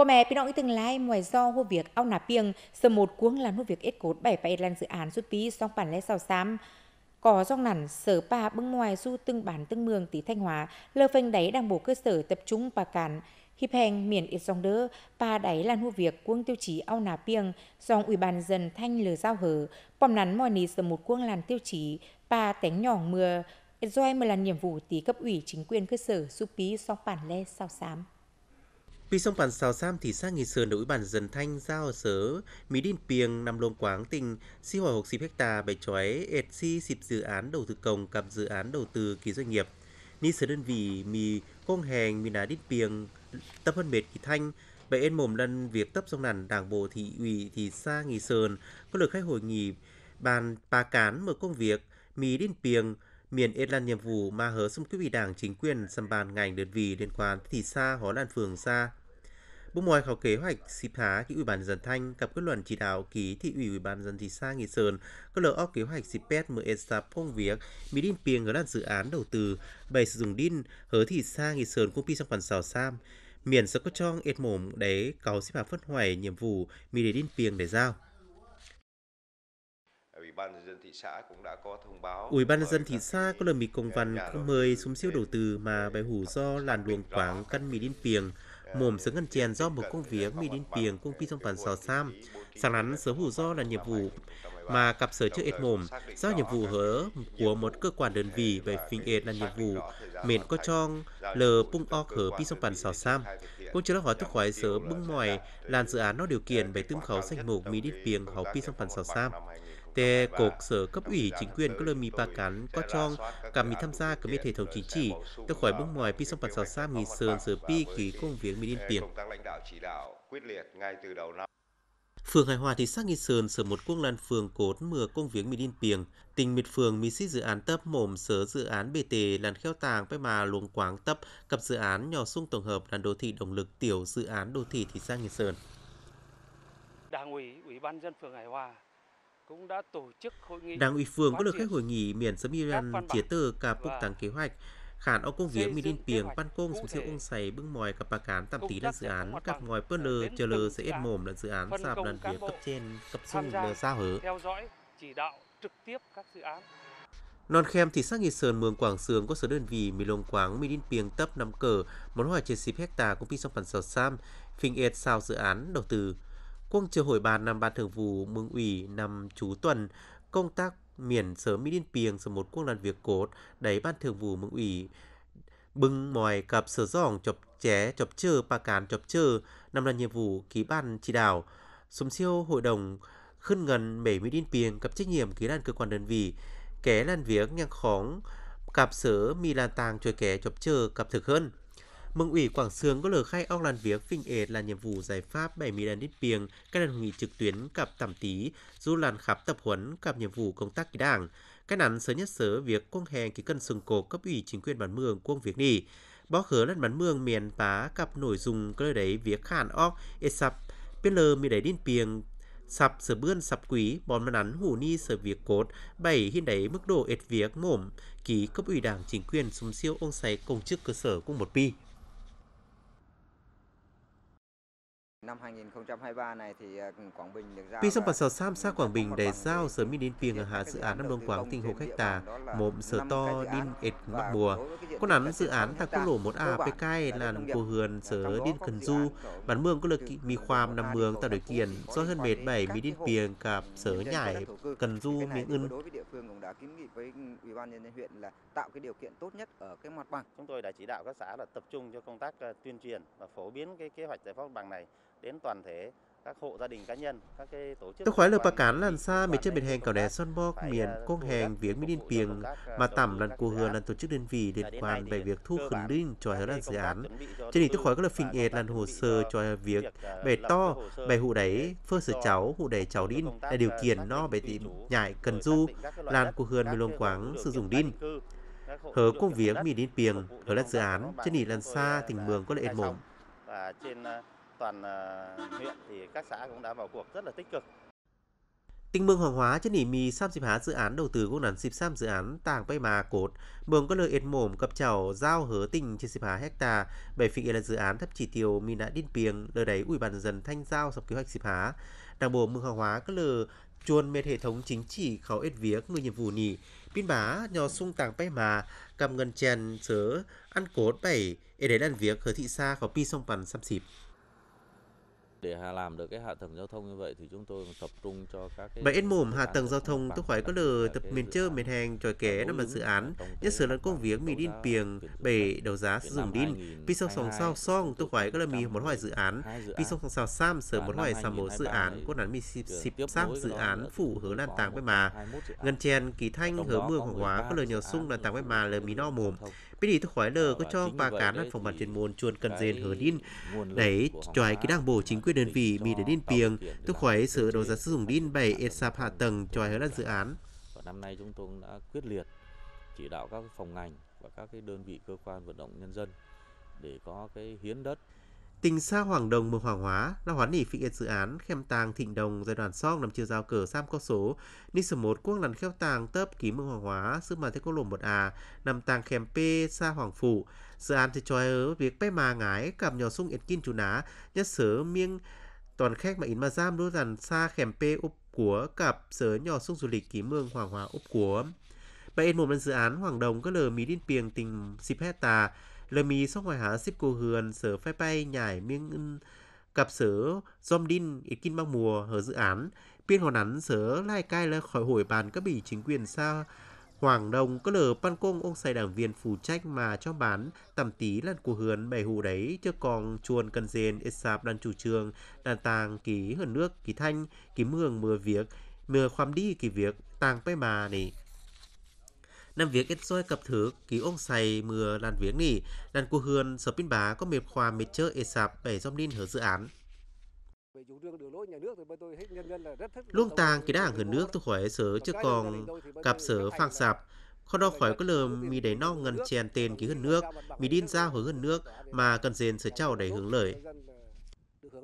Bố mẹ bị nọng tương lai ngoài do hô việc ao nà piêng, sơ một cuống là hô việc ít cốt bảy bảy lần dự án rút bí song bản lẽ sau xám. Có rong nản sở ba bưng ngoài du tương bản tương mường tỷ Thanh Hóa, lơ phanh đáy đang bổ cơ sở tập trung và cản. Hiệp hèn miền ít dòng đỡ, ba đáy lan hô việc cuông tiêu chí ao nà piêng, dòng ủy ban dân thanh lờ giao hở, bòm nắn mọi nì sơ một cuông làn tiêu chí, ba tánh nhỏ mưa, doi mà là nhiệm vụ tí cấp ủy chính quyền cơ sở giúp bí song bản lẽ sao xám. Vì sông bản xào sam thì sang nghìn sườn đối bản dần thanh giao sớ Mỹ Đinh Piềng nằm lông quáng tình si hỏi hộp xịp hecta bày chói ệt si xịp dự án đầu tư công cặp dự án đầu tư ký doanh nghiệp. Ni sở đơn vị mì công hèn mì ná đinh piềng tập hơn mệt kỳ thanh bày ên mồm lân việc tấp sông nản đảng bộ thị ủy thì xa nghỉ sơn có lực khai hội nghị bàn bà cán mở công việc mì đinh piềng miền Ết Lan nhiệm vụ mà hớ xung quyết vị đảng chính quyền xâm bàn ngành đơn vị liên quan thị xa hó lan phường xa Bộ ngoài khảo kế hoạch xịp há kỹ ủy ban dân Thanh cặp kết luận chỉ đạo ký thị ủy ủy ban dân thị xã Nghi Sơn có lỡ óc kế hoạch xịp pet mở esa phong việc mỹ đin piêng gắn dự án đầu tư bày sử dụng đinh hớ thị xã Nghi Sơn công pi trong phần xào sam miền sẽ có trong ệt mồm đế cáo xịp há phân hoài nhiệm vụ mỹ để đin piêng để giao. Ủy ban dân thị xã cũng đã có thông báo. Ủy ban dân thị xã có lời mì công văn không mời xuống siêu đầu tư mà bài hủ do làn luồng quảng căn mì điên piềng mồm sướng ngăn chèn do một công việc mi đến tiền công ty trong phần sò sam sáng nắn sớm hủ do là nhiệm vụ mà cặp sở chức ệt mồm do nhiệm vụ hở của một cơ quan đơn vị về phình ệt là nhiệm vụ mền có trong lờ pung o hở pi sông bàn sò sam cũng chưa là hóa thức khỏi sở bưng mỏi làn dự án nó điều kiện về tương khẩu xanh mục mi đến tiền hậu pi sông bàn sò sam Tê cột sở cấp ủy chính quyền cơ lơ mì bà cán có trong cả mì tham gia cả mì thể thống chính trị tôi khỏi bông ngoài pi sông bản sào sa mì sơn sở pi ký công việc mì điên tiền Phường Hải Hòa thị xã Nghi Sơn sở một cuông lan phường cốt mưa công viếng mì điên piềng, tình mịt phường mì xí dự án tấp mồm sở dự án BT làn kheo tàng với mà luồng quáng tấp cặp dự án nhỏ sung tổng hợp làn đô thị động lực tiểu dự án đô thị thị xã Nghi Sơn. Đảng ủy, Ủy ban dân phường Hải Hòa Đảng ủy phường có được khách hội nghị miền sớm Iran chế tử cả bục tăng kế hoạch khản ông công việc mình điên piềng pan công xuống siêu ông xài bưng mòi cặp bà cán tạm tí là dự án cặp ngòi pơ lơ chờ lơ sẽ ép mồm là dự án sạp lần việc cấp trên cấp xung lờ sao hở theo dõi chỉ đạo trực tiếp các dự án Non khem thị xã Nghi Sơn, mường Quảng Sương có số đơn vị mì lông quáng, mì đin piền tấp nằm cờ, món hoa trên 10 hecta cũng bị song phần sầu sam, phình ed sao dự án đầu tư. Quân triều hội bàn nằm ban thường vụ mương ủy nằm chú tuần công tác miền sớm mỹ điên piềng sở một quân làm việc cốt đẩy ban thường vụ mương ủy bưng mòi cặp sở giỏng chọc ché chọc chơ pa cán chọc chơ năm là nhiệm vụ ký ban chỉ đạo sum siêu hội đồng khân ngần mẻ mỹ điên piềng cặp trách nhiệm ký đàn cơ quan đơn vị kẻ làm việc nhạc khóng cặp sở mi lan tàng chơi kẻ chọc chơ cặp thực hơn Mừng ủy Quảng Sương có lời khai ong lan việc phình ệt là nhiệm vụ giải pháp bảy mươi đàn đít piềng, các đàn nghị trực tuyến cặp tầm tí, du làn khắp tập huấn cặp nhiệm vụ công tác ký đảng. Cái nắn sớm nhất sớ việc quân hè ký cân sừng cổ cấp ủy chính quyền bản mường quân việc nỉ. Bó khớ lần bản mường miền pá cặp nổi dung cơ đấy việc khản óc, ế sập, biết lờ mi đấy đin piềng sập sở bươn sập quý bọn màn nắn hủ ni sở việc cốt bảy hiên đấy mức độ ệt việc mổm ký cấp ủy đảng chính quyền súng siêu ông say công chức cơ sở cùng một pi Năm 2023 này thì ờ, Quảng Bình được giao Vì trong bản sở Sam xã Quảng Bình để giao sở mi đến tiền ở hạ dự án năm đồng Quảng tinh hồ khách tà mộm sở to điên ệt mắc mùa. Có nắn dự án tại quốc lộ 1A PK là của hườn sở điên cần du bản mương có lực mi khoam nằm mương tạo điều kiện do hơn mệt bảy mi điên tiền cả sở nhảy cần du miếng ưng. Đối địa phương cũng đã kiến nghị với ủy ban nhân dân huyện là tạo cái điều kiện tốt nhất ở cái mặt bằng. Chúng tôi đã chỉ đạo các xã là tập trung cho công tác tuyên truyền và phổ biến cái kế hoạch giải phóng bằng này đến toàn thể các hộ gia đình cá nhân, các cái tổ chức. Tức khoái lực bà cán làn xa miền trên biển hàng cầu đè son bok miền à, công hàng viếng mỹ điên piềng mà tẩm lần của hừa lần tổ chức đơn vị liên quan về việc thu khẩn đinh cho hứa dự án. Trên đỉnh tức khoái có lực phình ệt lần hồ sơ cho việc bè to, bè hụ đáy, phơ sửa cháu, hụ đáy cháu đinh là điều à, kiện no bè tìm nhại cần du, làn của hườn mì lông quáng sử dụng đinh hở công viếng mì điên piềng hở là dự án trên đỉnh lần xa tỉnh mường có lệ mộng trên toàn ờ, huyện thì các xã cũng đã vào cuộc rất là tích cực. Tinh mương hoàng hóa chất nỉ mì sam dịp há dự án đầu tư của nắn xịp sam dự án tàng bay mà cột mường có lời ết mồm cập chảo giao hứa tình trên dịp há hecta bảy phị là dự án thấp chỉ tiêu mì đã điên piềng đời đấy ủy ban dân thanh giao sập kế hoạch dịp há đảng bộ mương hoàng hóa có lời chuồn mệt hệ thống chính trị khảo ết việc người nhiệm vụ nỉ pin bá nhò sung tàng bay mà cầm ngân chèn sớ ăn cốt bảy ế đấy ăn việc hứa thị xa khảo pi sông bàn xăm xịp để làm được cái hạ tầng giao thông như vậy thì chúng tôi tập trung cho các cái... Vậy mồm hạ tầng giao thông tôi hỏi có lời tập miền chơi miền hàng tròi kế năm là dự án nhất sự là công việc mì đin piềng bể đầu giá sử dụng đin vì sau sòng sau song tôi hỏi có là mì một hỏi dự án vì sau sòng sau sam sở một hỏi sam một dự án cô nắn mì xịp xịp sam dự án phủ hướng làn tàng với mà ngân chèn kỳ thanh hướng mưa hoàng hóa có lời nhờ sung làn tàng với mà lời mì no mồm Bên ý tôi khói lờ có cho bà cán là phòng bản chuyên môn chuồn cần dền hở đin. Đấy, choài cái đảng bộ chính quyền đơn vị bị để đin piềng. Tôi khói sửa đồ giá sử dụng đin bảy ết sạp hạ tầng choài hở là dự án. Và năm nay chúng tôi đã quyết liệt chỉ đạo các phòng ngành và các cái đơn vị cơ quan vận động nhân dân để có cái hiến đất Tình xa Hoàng Đồng mường Hoàng Hóa là hoán nỉ phịnh yên dự án khem tàng thịnh đồng giai đoạn song nằm chưa giao cờ sam có số ni sở một quốc lần kheo tàng tớp ký mường Hoàng Hóa sư mà thấy có lộ một à nằm tàng khem p xa Hoàng Phủ dự án thì cho ở việc bé mà ngái cầm nhỏ sung yên kinh chú ná nhất sở miêng toàn khách mà in mà giam đô dàn xa khem p úp của cặp sở nhỏ sung du lịch ký mường Hoàng Hóa úp của bay yên một lần dự án Hoàng Đồng có lờ mí điên piềng tình sip hectare Lời mì sóc hoài xếp cô hườn sở phai bay nhảy miếng cặp sở dom đin ít kinh mang mùa hở dự án. Biên hòn án sở lai cai là khỏi hồi bàn các bỉ chính quyền sao Hoàng Đông có lờ ban ông xài đảng viên phụ trách mà cho bán tầm tí lần của hườn bày hù đấy chứ còn chuồn cần dền sạp đàn chủ trường đàn tàng ký hơn nước ký thanh ký mường mưa việc mưa khoam đi ký việc tàng bay mà này Nam việc ít soi cập thứ ký ông say mưa làn viếng nỉ, làn cua hương sở pin bá có mệt khoa mệt chơi ê sạp bẻ dòng ninh hở dự án. Luông tàng kỳ đảng hưởng nước tôi khỏi sở chứ còn cặp sở phang sạp, con đo khỏi có lờ mì đầy nong ngân chèn tên ký hơn nước, mì điên ra hướng hơn nước mà cần dền sở trao đẩy hướng lợi. Ờ,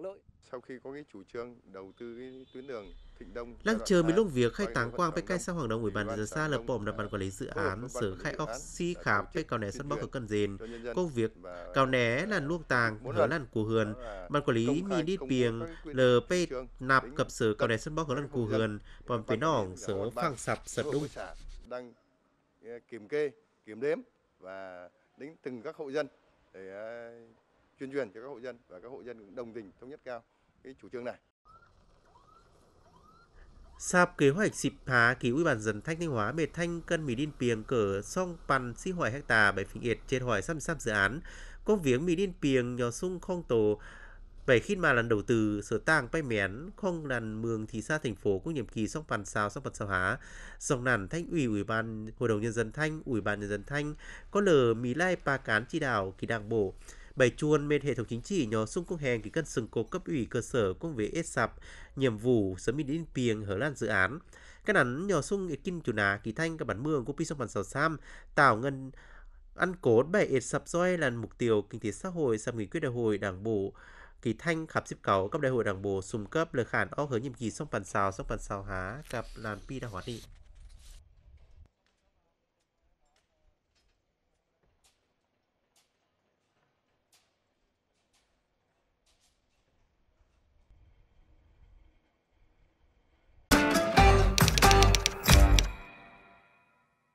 sau khi có cái chủ trương đầu tư cái tuyến đường Thịnh Đông. Lăng chờ mấy lúc việc khai táng quang với cây sau hoàng đồng ủy ban giờ xa lập bộ là ban quản lý dự án sở khai oxy si khám với cao nẻ sân bóc ở Cần Dền. Công việc cào nẻ là luông tàng, hở lăn của hườn. Ban quản lý mi đi piềng LP nạp cập sở cào nẻ sân bóc hở lăn của hườn, bằng phía nỏng sở phang sập sập đung Đang ờ, kiểm kê, kiểm đếm và đến từng các hộ dân để chuyên ờ, truyền cho các hộ dân và các hộ dân cũng đồng tình thống nhất cao cái chủ trương này. Sạp kế hoạch xịp phá ký ủy ban dân Thanh Thanh Hóa mệt thanh cân mì đin piềng cỡ song pan xí hoài hecta bảy phình ịt trên hoài xăm xăm dự án. Có viếng mì đin piềng nhỏ sung không tổ bảy khi mà lần đầu tư sở tang bay mén không đàn mường thị xã thành phố cũng nhiệm kỳ sóc bàn sao sóc bàn sao há dòng nản thanh ủy ủy ban hội đồng nhân dân thanh ủy ban nhân dân thanh có lờ mì lai pa cán chỉ đạo kỳ đảng bộ Bảy chuôn bên hệ thống chính trị nhỏ xung cung hèn kỳ cân sừng cố cấp ủy cơ sở cung về ết sạp, nhiệm vụ sớm đến tiền hở lan dự án. Cái nắn nhỏ xung ít kinh chủ ná kỳ thanh các bản mương của sông Bản Sào Sam tạo ngân ăn cố bảy ết sạp doi là mục tiêu kinh tế xã hội sau nghị quyết đại hội đảng bộ kỳ thanh khắp xếp cầu cấp đại hội đảng bộ sùng cấp lời khản o hứa nhiệm kỳ sông bản xào sông bản xào há gặp làn pi đã hóa đi